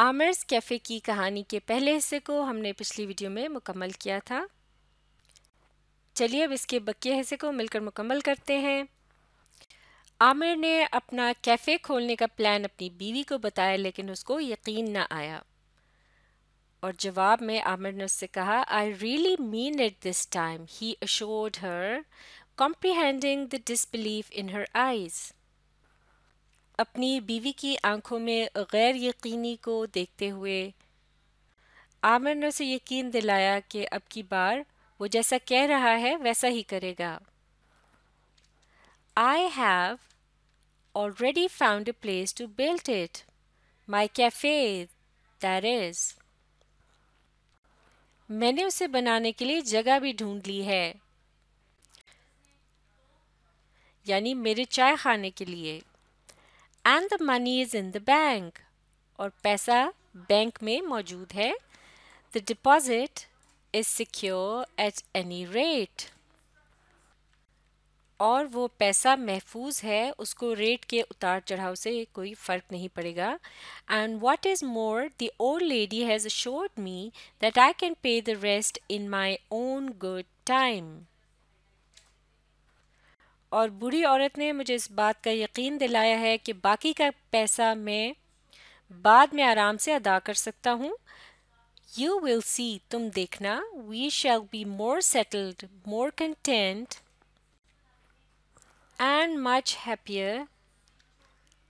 आमर्स cafe की कहानी के पहले हिस्से को हमने पिछली वीडियो में मुकम्मल किया था चलिए अब इसके बक्के हिस्से को मिलकर मुकम्मल करते हैं आमिर ने अपना कैफ़े खोलने का प्लान अपनी बीवी को बताया लेकिन उसको यकीन ना आया और जवाब में आमिर ने उससे कहा I really mean it this time he assured her comprehending the disbelief in her eyes अपनी बीवी की आंखों में गैर यकीनी को देखते हुए आमिर ने उसे यकीन दिलाया कि अब की बार वो जैसा कह रहा है वैसा ही करेगा I have already found a place to built it my cafe there is मैंने उसे बनाने के लिए जगह भी ढूंढ ली है यानी मेरे चाय खाने के लिए and the money is in the bank और पैसा बैंक में मौजूद है the deposit is secure at any rate और वो पैसा महफूज है उसको रेट के उतार चढ़ाव से कोई फ़र्क नहीं पड़ेगा and what is more the old lady has assured me that I can pay the rest in my own good time और बूढ़ी औरत ने मुझे इस बात का यकीन दिलाया है कि बाकी का पैसा मैं बाद में आराम से अदा कर सकता हूँ यू विल सी तुम देखना we shall be more settled more content and much happier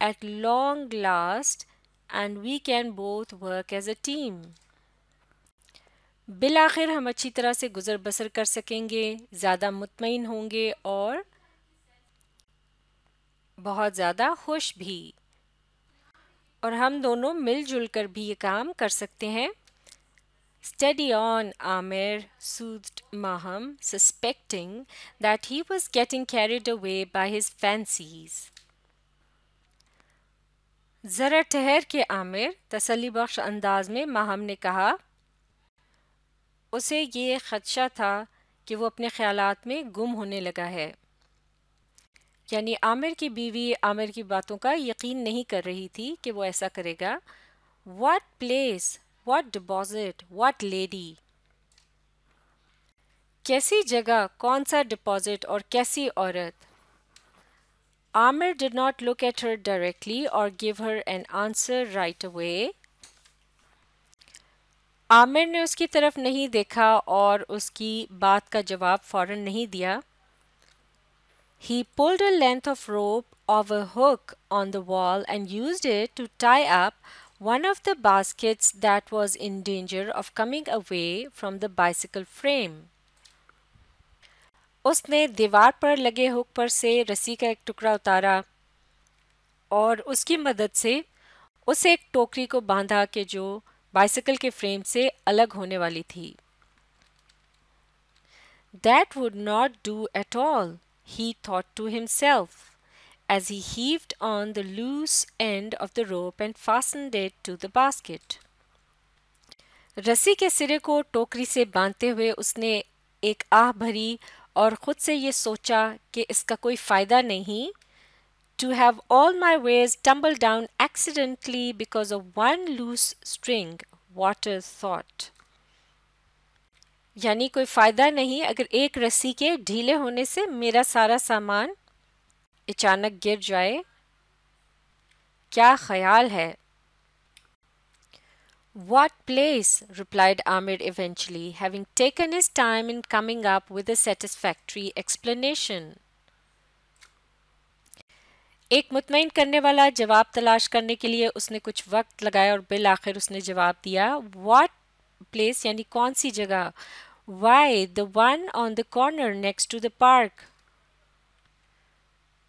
at long last and we can both work as a team bill आखिर हम अच्छी तरह से गुज़र बसर कर सकेंगे ज़्यादा मुतमिन होंगे और बहुत ज़्यादा खुश भी और हम दोनों मिलजुल कर भी ये काम कर सकते हैं steady on Aamir said Maham suspecting that he was getting carried away by his fancies. ज़रा ठहर के आमिर तसली बख्श अंदाज में माहम ने कहा उसे ये खदशा था कि वो अपने ख्यालात में गुम होने लगा है यानी आमिर की बीवी आमिर की बातों का यकीन नहीं कर रही थी कि वो ऐसा करेगा what place what deposit what lady कैसी जगह कौन सा डिपॉजिट और कैसी औरत Aamir did not look at her directly और give her an answer right away Aamir ने उसकी तरफ नहीं देखा और उसकी बात का जवाब फौरन नहीं दिया He pulled a length of rope of a hook on the wall and used it to tie up one of the baskets that was in danger of coming away from the bicycle frame. उसने दीवार पर लगे hook पर से रस्सी का एक टुकड़ा उतारा और उसकी मदद से उसे एक टोकरी को बांधा कि जो बाइसिकल के फ्रेम से अलग होने वाली थी that would not do at all he thought to himself, as he heaved on the loose end of the rope and fastened it to the basket. रस्सी के सिरे को टोकरी से बांधते हुए उसने एक आह भरी और खुद से ये सोचा कि इसका कोई फ़ायदा नहीं to have all my wares tumble down accidentally because of one loose string, Waters thought. यानी कोई फ़ायदा नहीं अगर एक रस्सी के ढीले होने से मेरा सारा सामान अचानक गिर जाए क्या ख्याल है What place? replied Amir eventually, having taken his time in coming up with a satisfactory explanation. एक मुतमिन करने वाला जवाब तलाश करने के लिए उसने कुछ वक्त लगाया और बिल आखिर उसने जवाब दिया What place? यानी कौन सी जगह Why the one on the corner next to the park?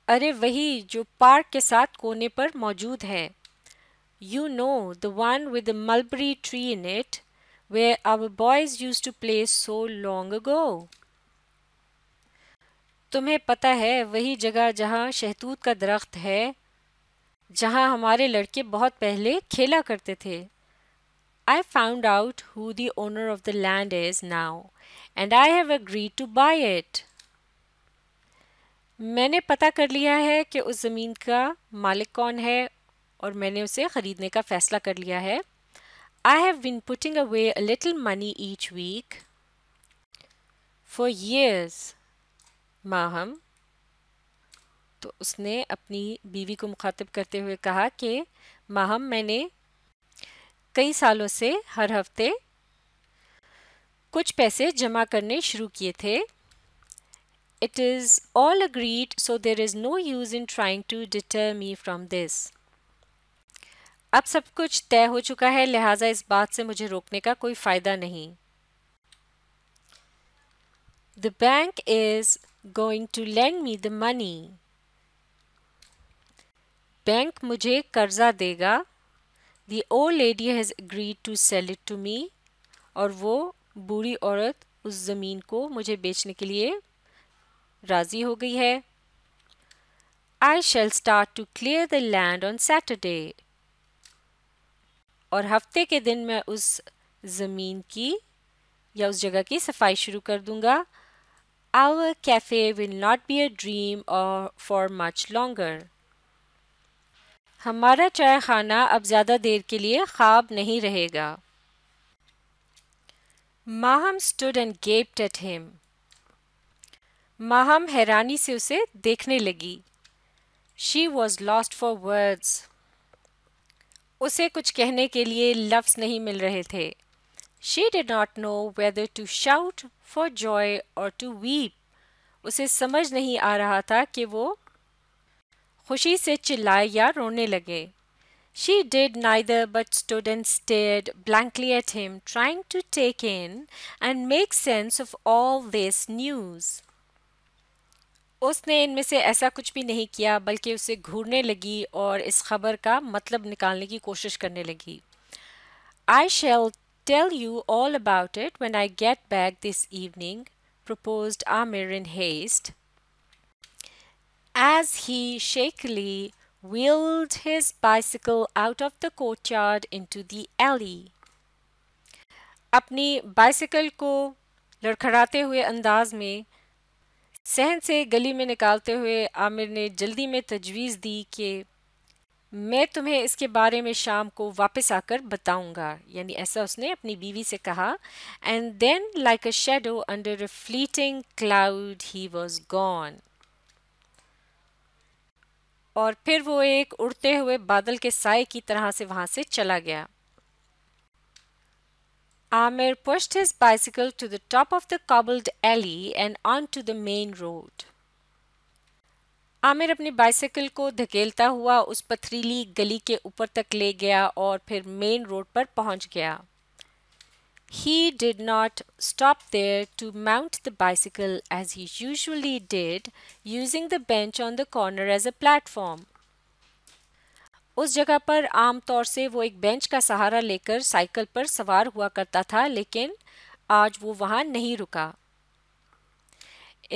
अरे वही जो पार्क के साथ कोने पर मौजूद है You know the one with the mulberry tree in it where our boys used to play so long ago. तुम्हें पता है वही जगह जहाँ शहतूत का दरख्त है जहाँ हमारे लड़के बहुत पहले खेला करते थे I found out who the owner of the land is now and I have agreed to buy it. मैंने पता कर लिया है कि उस ज़मीन का मालिक कौन है और मैंने उसे ख़रीदने का फ़ैसला कर लिया है I have been putting away little money each week for years Maham तो उसने अपनी बीवी को मुखातिब करते हुए कहा कि माहम मैंने कई सालों से हर हफ्ते कुछ पैसे जमा करने शुरू किए थे it is all agreed so there is no use in trying to deter me from this अब सब कुछ तय हो चुका है लिहाजा इस बात से मुझे रोकने का कोई फ़ायदा नहीं the bank is going to lend me the money bank मुझे कर्जा देगा the old lady has agreed to sell it to me और वो बूढ़ी औरत उस ज़मीन को मुझे बेचने के लिए राज़ी हो गई है I shall start to clear the land on Saturday और हफ्ते के दिन मैं उस ज़मीन की या उस जगह की सफाई शुरू कर दूंगा our cafe will not be a dream और फॉर मच लॉन्गर हमारा चाय खाना अब ज़्यादा देर के लिए ख्वाब नहीं रहेगा Maham stood and gaped at him Maham हैरानी से उसे देखने लगी she was lost for words उसे कुछ कहने के लिए लफ्ज़ नहीं मिल रहे थे she did not know whether to shout for joy or to weep उसे समझ नहीं आ रहा था कि वो खुशी से चिल्लाए या रोने लगे she did neither but stood and stared blankly at him trying to take in and make sense of all this news उसने इनमें से ऐसा कुछ भी नहीं किया बल्कि उसे घूरने लगी और इस खबर का मतलब निकालने की कोशिश करने लगी I shall tell you all about it when I get back this evening propose Aamir in haste as he shakily wheeled his bicycle out of the courtyard into the alley. Apni bicycle ko larkharate huye andaz mein, sehen se gali mein nikalte huye, Amir ne jaldi mein tajweez di ke, मैं तुम्हें इसके बारे में शाम को वापस आकर बताऊंगा यानी ऐसा उसने अपनी बीवी से कहा and then like a shadow under a fleeting cloud he was gone और फिर वो एक उड़ते हुए बादल के साय की तरह से वहां से चला गया Amir Amir his bicycle to the top of the the alley and on to the main road Amir अपनी बाइसिकल को धकेलता हुआ उस पथरीली गली के ऊपर तक ले गया और फिर मेन रोड पर पहुंच गया He did not stop there to mount the bicycle as he usually did, using the bench on the corner as a platform. उस जगह पर आमतौर से वो एक बेंच का सहारा लेकर साइकिल पर सवार हुआ करता था लेकिन आज वो वहाँ नहीं रुका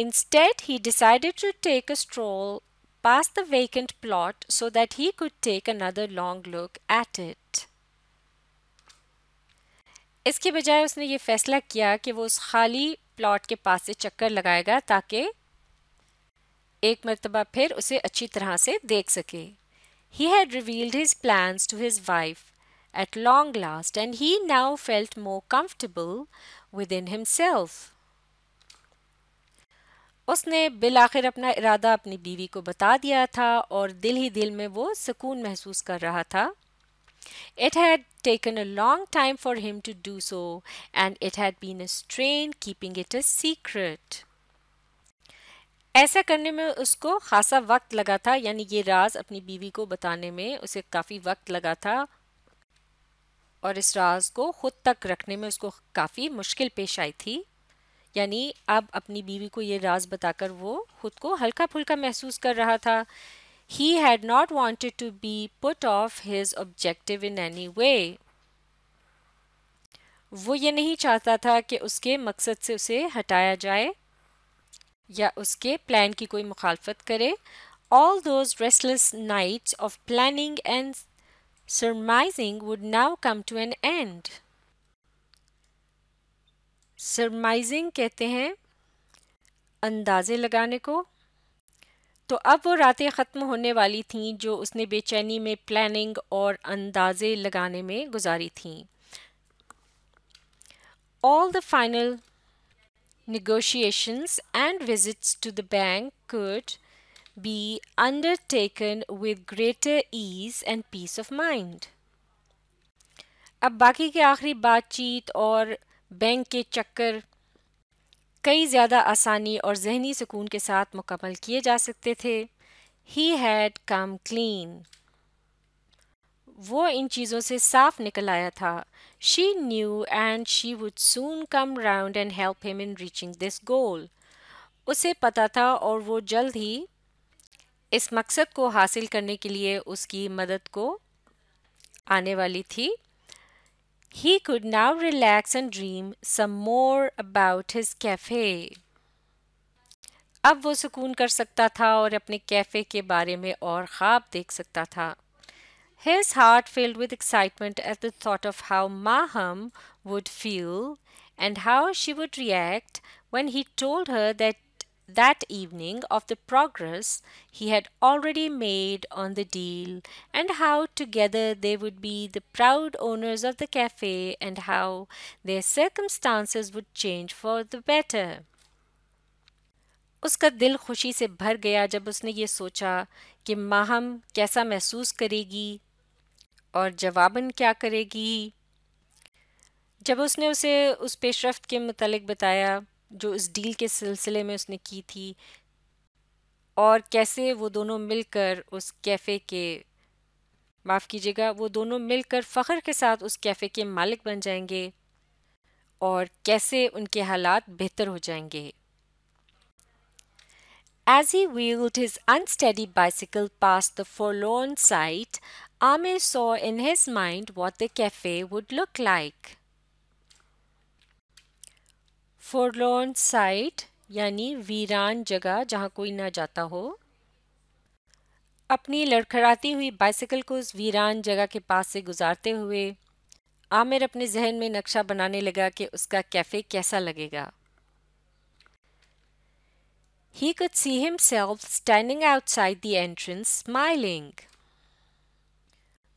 Instead, he decided to take a stroll past the vacant plot so that he could take another long look at it. इसके बजाय उसने ये फैसला किया कि वो उस खाली प्लॉट के पास से चक्कर लगाएगा ताकि एक मरतबा फिर उसे अच्छी तरह से देख सके he had revealed his plans to his wife at long last and he now felt more more within himself उसने बिल आखिर अपना इरादा अपनी बीवी को बता दिया था और दिल ही दिल में वो सुकून महसूस कर रहा था It had taken a long time for him to do so, and it had been a strain keeping it a secret. ऐसा करने में उसको खासा वक्त लगा था यानी ये राज अपनी बीवी को बताने में उसे काफ़ी वक्त लगा था और इस राज को खुद तक रखने में उसको काफ़ी मुश्किल पेश आई थी यानी अब अपनी बीवी को ये राज बताकर वो खुद को हल्का फुल्का महसूस कर रहा था He had not wanted to be put off his objective in any way. wo ye nahi chahta tha ki uske maqsad se use hataya jaye ya uske plan ki koi mukhalifat kare All those restless nights of planning and surmising would now come to an end. Surmising kehte hain andaaze lagane ko तो अब वो रातें ख़त्म होने वाली थीं जो उसने बेचैनी में प्लानिंग और अंदाज़े लगाने में गुजारी थीं all the final negotiations and visits to the bank could be undertaken with greater ease and peace of mind. अब बाकी के आखिरी बातचीत और बैंक के चक्कर कई ज़्यादा आसानी और जहनी सुकून के साथ मुकम्मल किए जा सकते थे ही हैड कम क्लीन वो इन चीज़ों से साफ निकल आया था she knew and she would soon come round and help him in reaching this goal उसे पता था और वो जल्द ही इस मकसद को हासिल करने के लिए उसकी मदद को आने वाली थी He could now relax and dream some more about his cafe. अब वो सुकून कर सकता था और अपने कैफ़े के बारे में और ख्वाब देख सकता था His heart filled with excitement at the thought of how Maham would feel and how she would react when he told her that that evening of the progress he had already made on the deal and how together they would be the proud owners of the cafe and how their circumstances would change for the better. उसका दिल खुशी से भर गया जब उसने ये सोचा कि माहम कैसा महसूस करेगी और जवाबन क्या करेगी जब उसने उसे उस पेशरफ के मतलब बताया जो इस डील के सिलसिले में उसने की थी और कैसे वो दोनों मिलकर उस कैफ़े के माफ़ कीजिएगा वो दोनों मिलकर फ़ख्र के साथ उस कैफ़े के मालिक बन जाएंगे और कैसे उनके हालात बेहतर हो जाएंगे As he wheeled his unsteady bicycle past the forlorn site, Ame saw in his mind what the cafe would look like. Forlorn site यानी वीरान जगह जहाँ कोई ना जाता हो अपनी लड़खड़ाती हुई बाइसिकल को उस वीरान जगह के पास से गुजारते हुए आमिर अपने जहन में नक्शा बनाने लगा कि उसका कैफ़े कैसा लगेगा He could see self standing outside the entrance smiling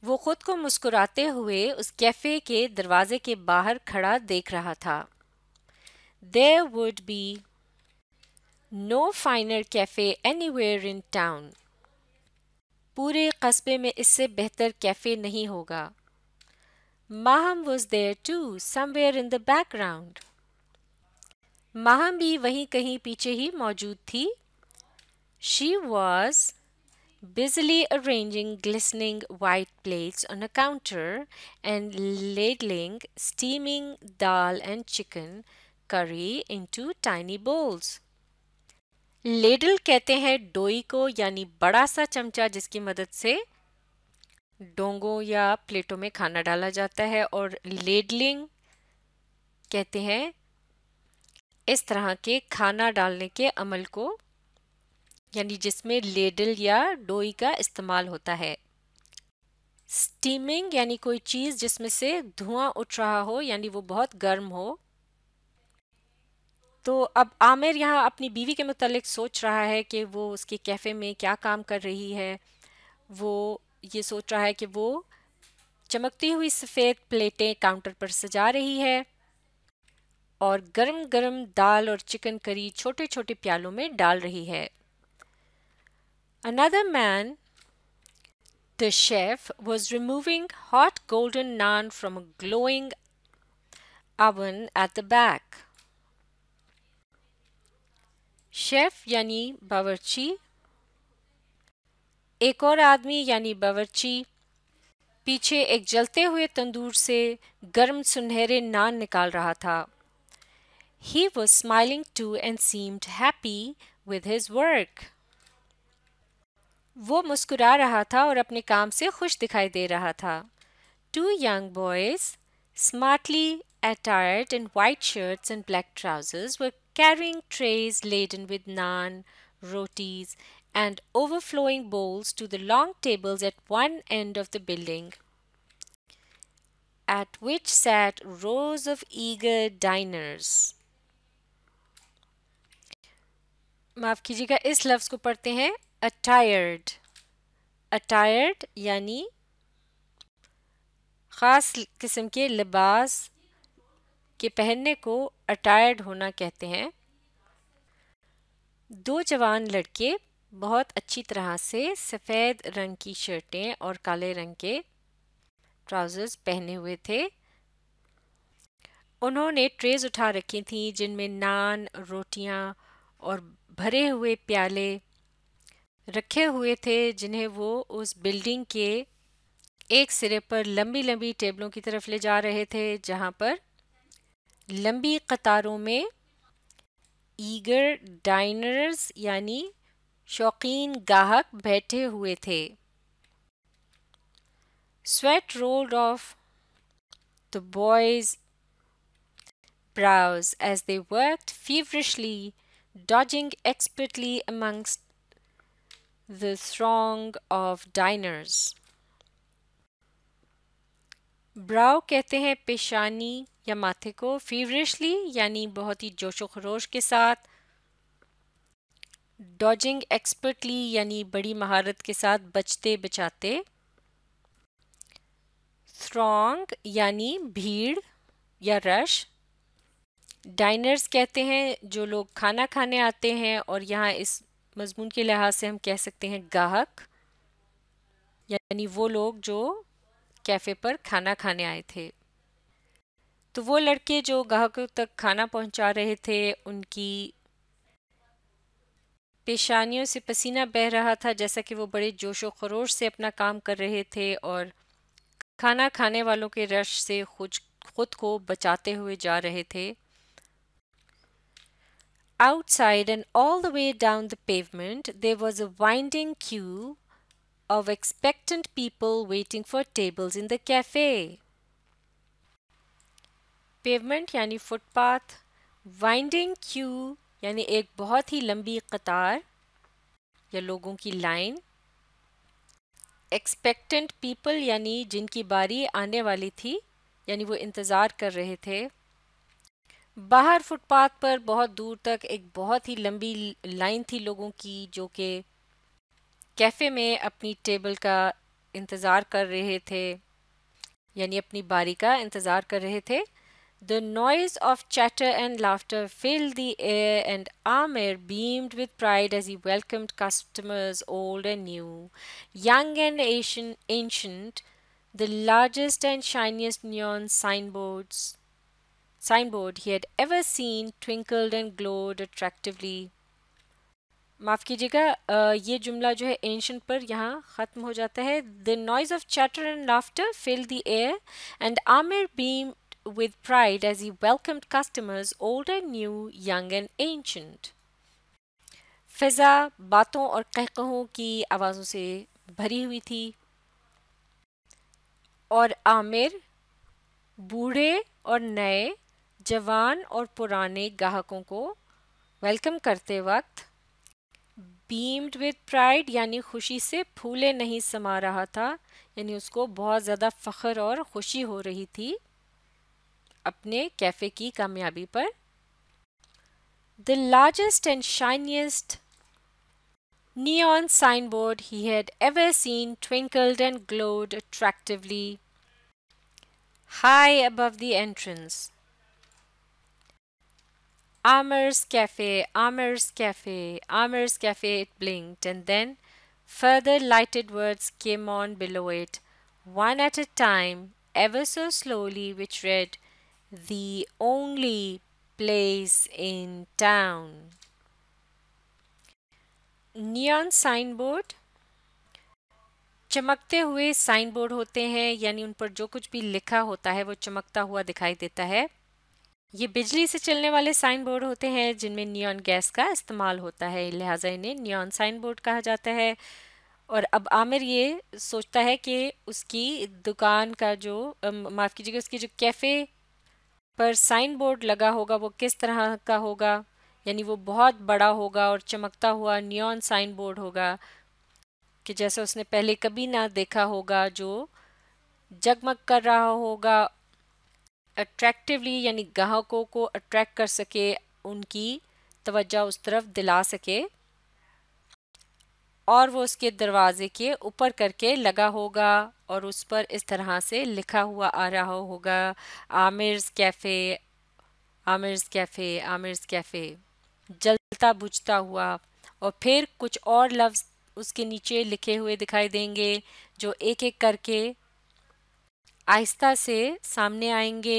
वो खुद को मुस्कुराते हुए उस कैफ़े के दरवाजे के बाहर खड़ा देख रहा था there would be no finer cafe anywhere in town. पूरे कस्बे में इससे बेहतर कैफ़े नहीं होगा Maham was there too, somewhere in the background. Maham भी वहीं कहीं पीछे ही मौजूद थी She was busily arranging glistening white plates on a counter and ladling steaming dal and chicken curry into tiny bowls. Ladle कहते हैं डोई को यानी बड़ा सा चमचा जिसकी मदद से डोंगों या प्लेटों में खाना डाला जाता है और लेडलिंग कहते हैं इस तरह के खाना डालने के अमल को यानी जिसमें लेडल या डोई का इस्तेमाल होता है स्टीमिंग यानी कोई चीज़ जिसमें से धुआं उठ रहा हो यानी वो बहुत गर्म हो तो अब आमिर यहाँ अपनी बीवी के मतलब सोच रहा है कि वो उसके कैफ़े में क्या काम कर रही है वो ये सोच रहा है कि वो चमकती हुई सफ़ेद प्लेटें काउंटर पर सजा रही है और गरम गरम दाल और चिकन करी छोटे छोटे प्यालों में डाल रही है another man the chef was removing hot golden naan from a glowing oven at the back chef यानी बावर्ची एक और आदमी यानी बावर्ची पीछे एक जलते हुए तंदूर से गर्म सुनहरे नान निकाल रहा था he was smiling too and seemed happy with his work वो मुस्कुरा रहा था और अपने काम से खुश दिखाई दे रहा था two young boys smartly attired in white shirts and black trousers were carrying trays laden with naan, rotis, and overflowing bowls to the long tables at one end of the building, at which sat rows of eager diners. माफ़ कीजिएगा इस लफ्ज़ को पढ़ते हैं Attired, attired, यानी ख़ास किस्म के लिबास के पहनने को अटायर्ड होना कहते हैं दो जवान लड़के बहुत अच्छी तरह से सफ़ेद रंग की शर्टें और काले रंग के ट्राउज़र्स पहने हुए थे उन्होंने ट्रेज उठा रखी थी जिनमें नान रोटियां और भरे हुए प्याले रखे हुए थे जिन्हें वो उस बिल्डिंग के एक सिरे पर लंबी लंबी टेबलों की तरफ ले जा रहे थे जहां पर लंबी कतारों में ईगर डाइनर्स यानी शौकीन गाहक बैठे हुए थे sweat rolled off the boys brows as they work feverishly dodging expertly amongst the strong of diners brow कहते हैं पेशानी या माथे को फीवरिशली यानी बहुत ही जोशो खरोश के साथ डॉजिंग एक्सपर्टली यानी बड़ी महारत के साथ बचते बचाते थ्रोंग यानी भीड़ या रश डाइनर्स कहते हैं जो लोग खाना खाने आते हैं और यहाँ इस मजमून के लिहाज से हम कह सकते हैं गाहक यानी वो लोग जो कैफ़े पर खाना खाने आए थे तो वो लड़के जो ग्राहकों तक खाना पहुंचा रहे थे उनकी पेशानियों से पसीना बह रहा था जैसा कि वो बड़े जोश व खरोश से अपना काम कर रहे थे और खाना खाने वालों के रश से खुद खुद को बचाते हुए जा रहे थे outside and all the way down the pavement there was a winding queue of expectant people waiting for tables in the cafe. Pavement यानी फुटपाथ वाइंडिंग क्यू यानी एक बहुत ही लंबी कतार या लोगों की लाइन एक्सपेक्टेंट पीपल यानी जिनकी बारी आने वाली थी यानी वो इंतज़ार कर रहे थे बाहर फुटपाथ पर बहुत दूर तक एक बहुत ही लंबी लाइन थी लोगों की जो कि कैफ़े में अपनी टेबल का इंतज़ार कर रहे थे यानी अपनी बारी का इंतज़ार कर रहे थे The noise of chatter and laughter filled the air, and Amir beamed with pride as he welcomed customers old and new, young and ancient, the largest and shiniest neon signboards signboard he had ever seen twinkled and glowed attractively माफ़ कीजिएगा ये जुमला जो है ancient पर यहाँ ख़त्म हो जाता है the noise of chatter and laughter fill the air and Amir beam with pride as he welcomed customers old and new young and ancient फिज़ा बातों और कहकहों की आवाज़ों से भरी हुई थी और आमिर बूढ़े और नए जवान और पुराने ग्राहकों को वेलकम करते वक्त बीम्ड विद प्राइड यानी खुशी से फूले नहीं समा रहा था यानी उसको बहुत ज़्यादा फ़ख्र और ख़ुशी हो रही थी अपने कैफ़े की कामयाबी पर the largest and shiniest neon sign board he had ever seen twinkled and glowed attractively high above the entrance Amer's Cafe, Amer's Cafe, Amer's Cafe, it blinked, and then further lighted words came on below it, one at a time, ever so slowly, which read, The only place in town. Neon signboard चमकते हुए sign board होते हैं यानी उन पर जो कुछ भी लिखा होता है वो चमकता हुआ दिखाई देता है ये बिजली से चलने वाले साइन बोर्ड होते हैं जिनमें नियॉन गैस का इस्तेमाल होता है लिहाजा इन्हें नियॉन साइन बोर्ड कहा जाता है और अब आमिर ये सोचता है कि उसकी दुकान का जो माफ़ कीजिएगा उसकी जो कैफ़े पर साइन बोर्ड लगा होगा वो किस तरह का होगा यानी वो बहुत बड़ा होगा और चमकता हुआ नियॉन साइन बोर्ड होगा कि जैसे उसने पहले कभी ना देखा होगा जो जगमग कर रहा होगा अट्रैक्टिवली यानी ग्राहकों को अट्रैक्ट कर सके उनकी तवज्जा उस तरफ दिला सके और वो उसके दरवाज़े के ऊपर करके लगा होगा और उस पर इस तरह से लिखा हुआ आ रहा होगा Amir's cafe Amir's cafe Amir's cafe जलता बुझता हुआ और फिर कुछ और लफ्ज़ उसके नीचे लिखे हुए दिखाई देंगे जो एक एक करके आहिस्ता से सामने आएंगे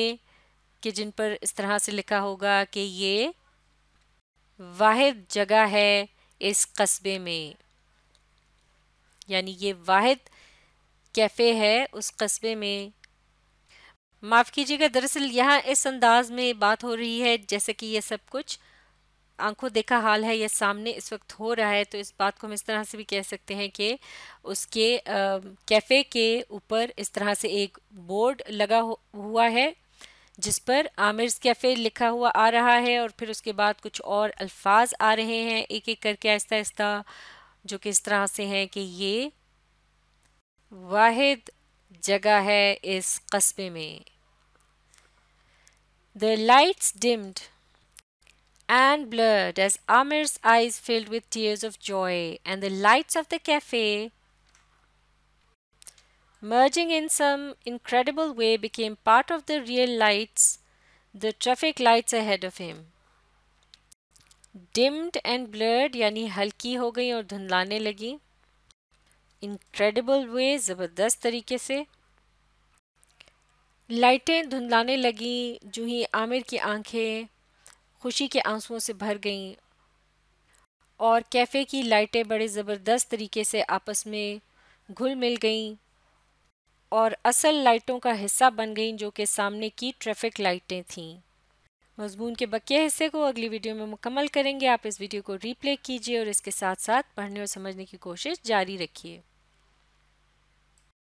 कि जिन पर इस तरह से लिखा होगा कि ये वाहिद जगह है इस कस्बे में यानी ये वाहिद कैफ़े है उस कस्बे में माफ़ कीजिएगा दरअसल यहाँ इस अंदाज में बात हो रही है जैसे कि ये सब कुछ आंखों देखा हाल है या सामने इस वक्त हो रहा है तो इस बात को हम इस तरह से भी कह सकते हैं कि उसके कैफ़े के ऊपर इस तरह से एक बोर्ड लगा हुआ है जिस पर आमिर्स कैफ़े लिखा हुआ आ रहा है और फिर उसके बाद कुछ और अल्फाज आ रहे हैं एक एक करके आहिस्ता आहिस्ता जो कि इस तरह से हैं कि ये वाहिद जगह है इस कस्बे में the lights dimmed and blurred as Amir's eyes filled with tears of joy and the lights of the cafe merging in some incredible way became part of the real lights, the traffic lights ahead of him. Dimmed and blurred यानी हल्की हो गई और धुंधलाने लगी Incredible way, ज़बरदस्त तरीके से लाइटें धुंधलाने लगी जूही Amir की आंखें खुशी के आंसुओं से भर गईं और कैफ़े की लाइटें बड़े ज़बरदस्त तरीके से आपस में घुल मिल गईं और असल लाइटों का हिस्सा बन गईं जो कि सामने की ट्रैफिक लाइटें थीं मजमून के बक्के हिस्से को अगली वीडियो में मुकम्मल करेंगे आप इस वीडियो को रीप्ले कीजिए और इसके साथ साथ पढ़ने और समझने की कोशिश जारी रखिए